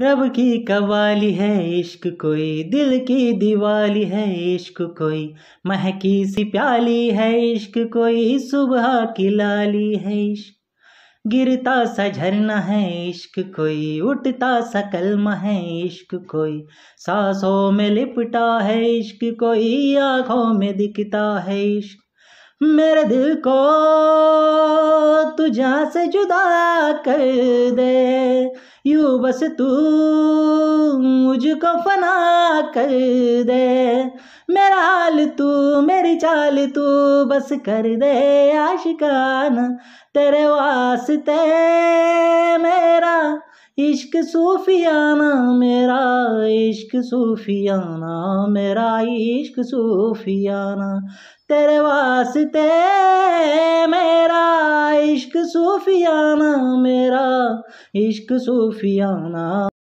रब की कवाली है इश्क कोई दिल की दिवाली है इश्क कोई महकी सी प्याली है इश्क कोई सुबह की लाली है इश्क गिरता सा झरना है इश्क कोई उठता सा कलमा है इश्क कोई सांसों में लिपटा है इश्क कोई आँखों में दिखता है इश्क मेरे दिल को तुझा से जुदा कर दे यूं बस तू मुझको फना कर दे मेरा हाल तू मेरी चाल तू बस कर दे आशिकाना तेरे वास्ते मेरा इश्क सूफियाना मेरा इश्क सूफियाना मेरा इश्क सूफियाना तेरे वास्ते सूफियाना मेरा इश्क सूफियाना